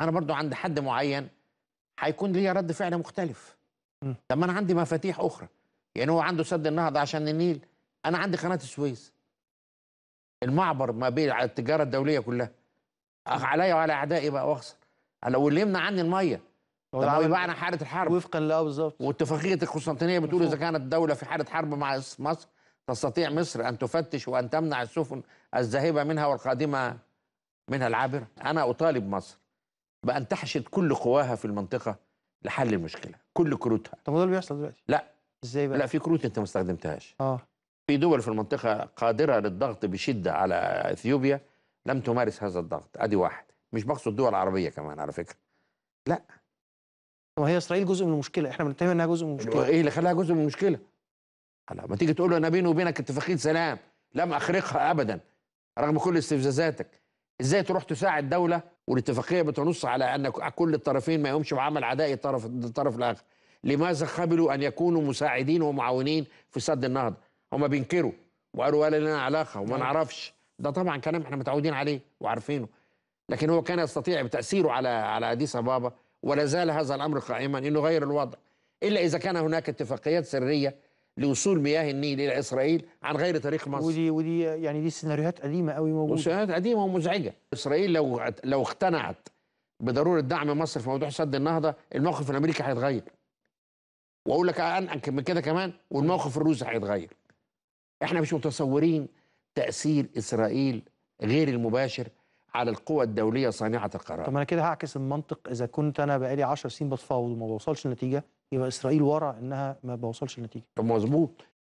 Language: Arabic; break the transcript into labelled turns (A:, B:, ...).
A: انا برضو عند حد معين هيكون ليا رد فعل مختلف طب انا عندي مفاتيح اخرى يعني هو عنده سد النهضه عشان النيل انا عندي قناه السويس المعبر ما بين التجاره الدوليه كلها عليا وعلى اعدائي بقى واخسر لو اللي يمنع عني الميه طب هو يبقى انا حاله الحرب وفقا لا بالظبط واتفاقيه القسطنطينيه بتقول اذا كانت الدوله في حاله حرب مع مصر تستطيع مصر ان تفتش وان تمنع السفن الذاهبه منها والقادمه منها العابره انا اطالب مصر بقى انتحشت كل قواها في المنطقه لحل المشكله كل كروتها طب ده اللي بيحصل دلوقتي لا ازاي بقى لا في كروت انت ما استخدمتهاش اه في دول في المنطقه قادره للضغط بشده على اثيوبيا لم تمارس هذا الضغط ادي واحد مش بقصد دول عربيه كمان على فكره لا ما هي اسرائيل جزء من المشكله احنا بنتهم انها جزء من المشكله ايه اللي خلاها جزء من المشكله هلا ما تيجي تقول له انا بيني وبينك اتفاقيه سلام لم اخرقها ابدا رغم كل استفزازاتك ازاي تروح تساعد دوله والاتفاقيه بتنص على ان كل الطرفين ما يقومش بعمل عدائي الطرف الطرف الاخر لماذا قبلوا ان يكونوا مساعدين ومعاونين في سد النهضه هم بينكروا وقالوا ولا لنا علاقه وما نعم. نعرفش ده طبعا كلام احنا متعودين عليه وعارفينه لكن هو كان يستطيع بتاثيره على على اديس ابابا ولا زال هذا الامر قائما انه غير الوضع الا اذا كان هناك اتفاقيات سريه لوصول مياه النيل الى اسرائيل عن غير طريق مصر ودي ودي يعني دي سيناريوهات قديمه قوي موجوده سيناريوهات قديمه ومزعجه اسرائيل لو لو اقتنعت بضروره دعم مصر في موضوع سد النهضه الموقف الامريكي هيتغير واقول لك انقل من كده كمان والموقف الروسي هيتغير احنا مش متصورين تاثير اسرائيل غير المباشر على القوى الدوليه صانعه القرار طب انا كده هعكس المنطق اذا كنت انا بقالي 10 سنين بتفاوض وما بوصلش لنتيجه يبقى اسرائيل ورا انها ما بوصلش طب مظبوط